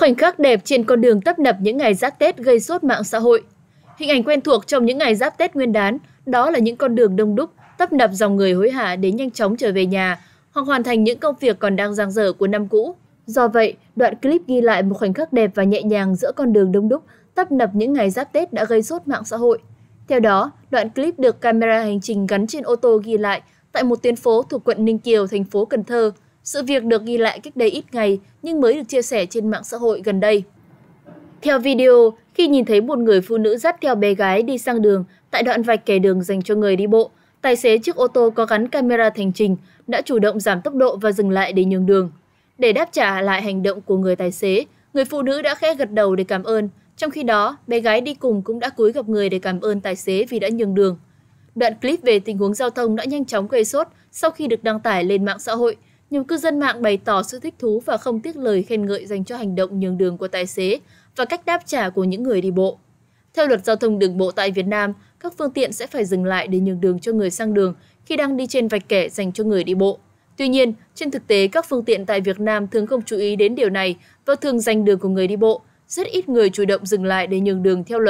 Khoảnh khắc đẹp trên con đường tấp nập những ngày giáp Tết gây sốt mạng xã hội. Hình ảnh quen thuộc trong những ngày giáp Tết nguyên đán, đó là những con đường đông đúc, tấp nập dòng người hối hả đến nhanh chóng trở về nhà hoặc hoàn thành những công việc còn đang dang dở của năm cũ. Do vậy, đoạn clip ghi lại một khoảnh khắc đẹp và nhẹ nhàng giữa con đường đông đúc, tấp nập những ngày giáp Tết đã gây sốt mạng xã hội. Theo đó, đoạn clip được camera hành trình gắn trên ô tô ghi lại tại một tuyến phố thuộc quận Ninh Kiều, thành phố Cần Thơ, sự việc được ghi lại cách đây ít ngày nhưng mới được chia sẻ trên mạng xã hội gần đây. Theo video, khi nhìn thấy một người phụ nữ dắt theo bé gái đi sang đường tại đoạn vạch kẻ đường dành cho người đi bộ, tài xế chiếc ô tô có gắn camera thành trình đã chủ động giảm tốc độ và dừng lại để nhường đường. Để đáp trả lại hành động của người tài xế, người phụ nữ đã khẽ gật đầu để cảm ơn, trong khi đó bé gái đi cùng cũng đã cúi gặp người để cảm ơn tài xế vì đã nhường đường. Đoạn clip về tình huống giao thông đã nhanh chóng gây sốt sau khi được đăng tải lên mạng xã hội – nhiều cư dân mạng bày tỏ sự thích thú và không tiếc lời khen ngợi dành cho hành động nhường đường của tài xế và cách đáp trả của những người đi bộ. Theo luật giao thông đường bộ tại Việt Nam, các phương tiện sẽ phải dừng lại để nhường đường cho người sang đường khi đang đi trên vạch kẻ dành cho người đi bộ. Tuy nhiên, trên thực tế, các phương tiện tại Việt Nam thường không chú ý đến điều này và thường giành đường của người đi bộ. Rất ít người chủ động dừng lại để nhường đường theo luật